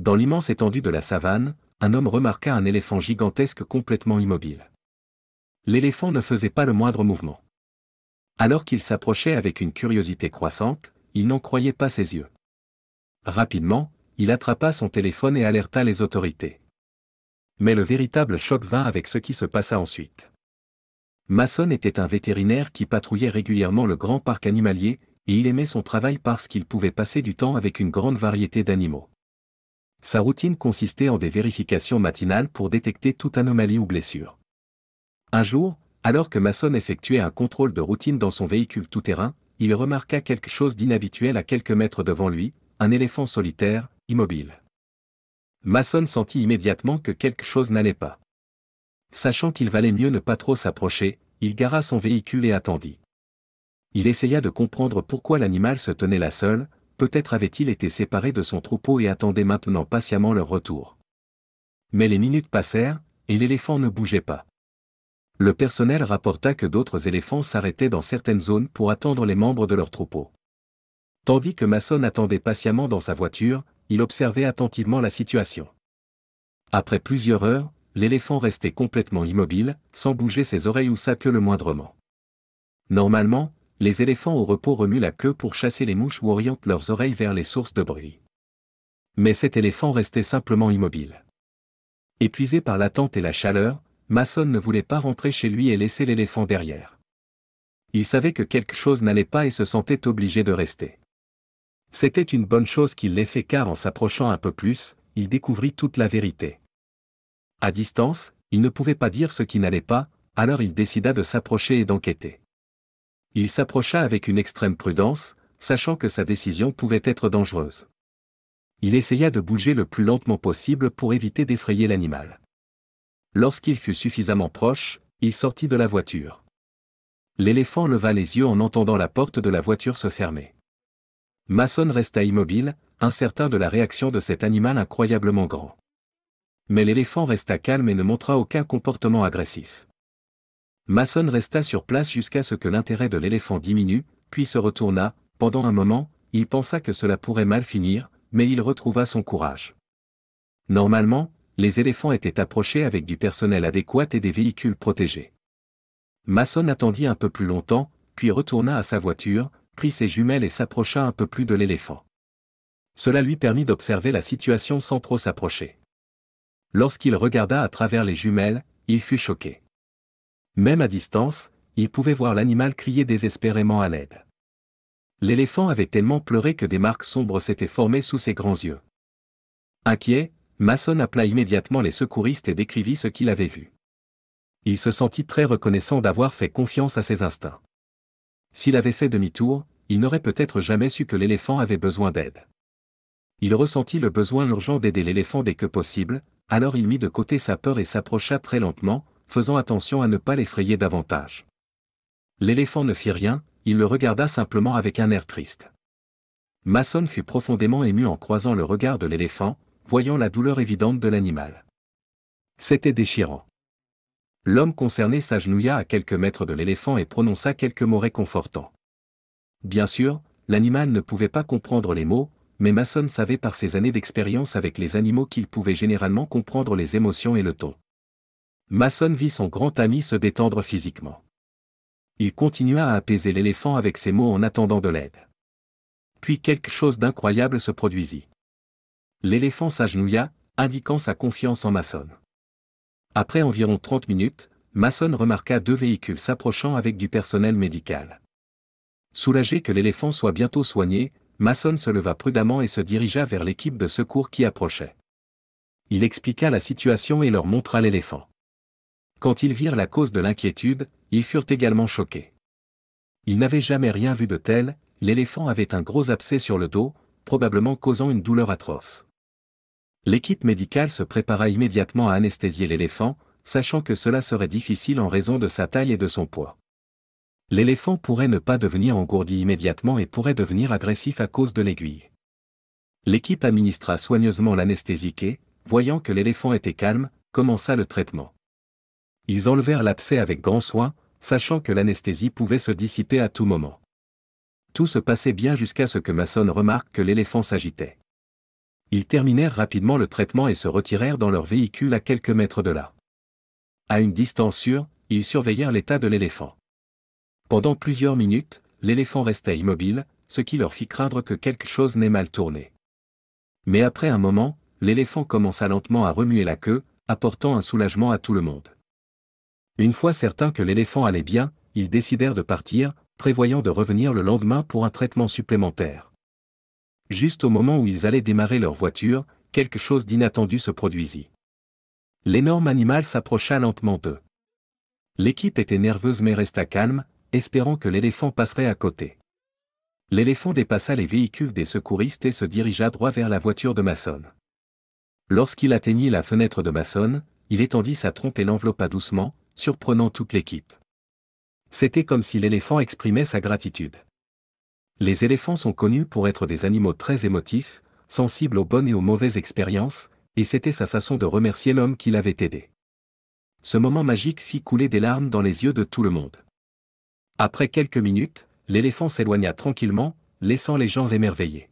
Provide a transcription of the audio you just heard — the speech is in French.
dans l'immense étendue de la savane, un homme remarqua un éléphant gigantesque complètement immobile. L'éléphant ne faisait pas le moindre mouvement. Alors qu'il s'approchait avec une curiosité croissante, il n'en croyait pas ses yeux. Rapidement, il attrapa son téléphone et alerta les autorités. Mais le véritable choc vint avec ce qui se passa ensuite. Mason était un vétérinaire qui patrouillait régulièrement le grand parc animalier, et il aimait son travail parce qu'il pouvait passer du temps avec une grande variété d'animaux. Sa routine consistait en des vérifications matinales pour détecter toute anomalie ou blessure. Un jour, alors que Masson effectuait un contrôle de routine dans son véhicule tout-terrain, il remarqua quelque chose d'inhabituel à quelques mètres devant lui, un éléphant solitaire, immobile. Masson sentit immédiatement que quelque chose n'allait pas. Sachant qu'il valait mieux ne pas trop s'approcher, il gara son véhicule et attendit. Il essaya de comprendre pourquoi l'animal se tenait là seul, peut-être avait-il été séparé de son troupeau et attendait maintenant patiemment leur retour. Mais les minutes passèrent, et l'éléphant ne bougeait pas. Le personnel rapporta que d'autres éléphants s'arrêtaient dans certaines zones pour attendre les membres de leur troupeau. Tandis que Masson attendait patiemment dans sa voiture, il observait attentivement la situation. Après plusieurs heures, l'éléphant restait complètement immobile, sans bouger ses oreilles ou sa queue le moindrement. Normalement, les éléphants au repos remuent la queue pour chasser les mouches ou orientent leurs oreilles vers les sources de bruit. Mais cet éléphant restait simplement immobile. Épuisé par l'attente et la chaleur, Masson ne voulait pas rentrer chez lui et laisser l'éléphant derrière. Il savait que quelque chose n'allait pas et se sentait obligé de rester. C'était une bonne chose qu'il l'ait fait car en s'approchant un peu plus, il découvrit toute la vérité. À distance, il ne pouvait pas dire ce qui n'allait pas, alors il décida de s'approcher et d'enquêter. Il s'approcha avec une extrême prudence, sachant que sa décision pouvait être dangereuse. Il essaya de bouger le plus lentement possible pour éviter d'effrayer l'animal. Lorsqu'il fut suffisamment proche, il sortit de la voiture. L'éléphant leva les yeux en entendant la porte de la voiture se fermer. Mason resta immobile, incertain de la réaction de cet animal incroyablement grand. Mais l'éléphant resta calme et ne montra aucun comportement agressif. Masson resta sur place jusqu'à ce que l'intérêt de l'éléphant diminue, puis se retourna, pendant un moment, il pensa que cela pourrait mal finir, mais il retrouva son courage. Normalement, les éléphants étaient approchés avec du personnel adéquat et des véhicules protégés. Masson attendit un peu plus longtemps, puis retourna à sa voiture, prit ses jumelles et s'approcha un peu plus de l'éléphant. Cela lui permit d'observer la situation sans trop s'approcher. Lorsqu'il regarda à travers les jumelles, il fut choqué. Même à distance, il pouvait voir l'animal crier désespérément à l'aide. L'éléphant avait tellement pleuré que des marques sombres s'étaient formées sous ses grands yeux. Inquiet, Masson appela immédiatement les secouristes et décrivit ce qu'il avait vu. Il se sentit très reconnaissant d'avoir fait confiance à ses instincts. S'il avait fait demi-tour, il n'aurait peut-être jamais su que l'éléphant avait besoin d'aide. Il ressentit le besoin urgent d'aider l'éléphant dès que possible, alors il mit de côté sa peur et s'approcha très lentement, faisant attention à ne pas l'effrayer davantage. L'éléphant ne fit rien, il le regarda simplement avec un air triste. Masson fut profondément ému en croisant le regard de l'éléphant, voyant la douleur évidente de l'animal. C'était déchirant. L'homme concerné s'agenouilla à quelques mètres de l'éléphant et prononça quelques mots réconfortants. Bien sûr, l'animal ne pouvait pas comprendre les mots, mais Masson savait par ses années d'expérience avec les animaux qu'il pouvait généralement comprendre les émotions et le ton. Mason vit son grand ami se détendre physiquement. Il continua à apaiser l'éléphant avec ses mots en attendant de l'aide. Puis quelque chose d'incroyable se produisit. L'éléphant s'agenouilla, indiquant sa confiance en Mason. Après environ 30 minutes, Mason remarqua deux véhicules s'approchant avec du personnel médical. Soulagé que l'éléphant soit bientôt soigné, Mason se leva prudemment et se dirigea vers l'équipe de secours qui approchait. Il expliqua la situation et leur montra l'éléphant. Quand ils virent la cause de l'inquiétude, ils furent également choqués. Ils n'avaient jamais rien vu de tel, l'éléphant avait un gros abcès sur le dos, probablement causant une douleur atroce. L'équipe médicale se prépara immédiatement à anesthésier l'éléphant, sachant que cela serait difficile en raison de sa taille et de son poids. L'éléphant pourrait ne pas devenir engourdi immédiatement et pourrait devenir agressif à cause de l'aiguille. L'équipe administra soigneusement et, voyant que l'éléphant était calme, commença le traitement. Ils enlevèrent l'abcès avec grand soin, sachant que l'anesthésie pouvait se dissiper à tout moment. Tout se passait bien jusqu'à ce que Masson remarque que l'éléphant s'agitait. Ils terminèrent rapidement le traitement et se retirèrent dans leur véhicule à quelques mètres de là. À une distance sûre, ils surveillèrent l'état de l'éléphant. Pendant plusieurs minutes, l'éléphant restait immobile, ce qui leur fit craindre que quelque chose n'ait mal tourné. Mais après un moment, l'éléphant commença lentement à remuer la queue, apportant un soulagement à tout le monde. Une fois certains que l'éléphant allait bien, ils décidèrent de partir, prévoyant de revenir le lendemain pour un traitement supplémentaire. Juste au moment où ils allaient démarrer leur voiture, quelque chose d'inattendu se produisit. L'énorme animal s'approcha lentement d'eux. L'équipe était nerveuse mais resta calme, espérant que l'éléphant passerait à côté. L'éléphant dépassa les véhicules des secouristes et se dirigea droit vers la voiture de Massonne. Lorsqu'il atteignit la fenêtre de Massonne, il étendit sa trompe et l'enveloppa doucement, surprenant toute l'équipe. C'était comme si l'éléphant exprimait sa gratitude. Les éléphants sont connus pour être des animaux très émotifs, sensibles aux bonnes et aux mauvaises expériences, et c'était sa façon de remercier l'homme qui l'avait aidé. Ce moment magique fit couler des larmes dans les yeux de tout le monde. Après quelques minutes, l'éléphant s'éloigna tranquillement, laissant les gens émerveillés.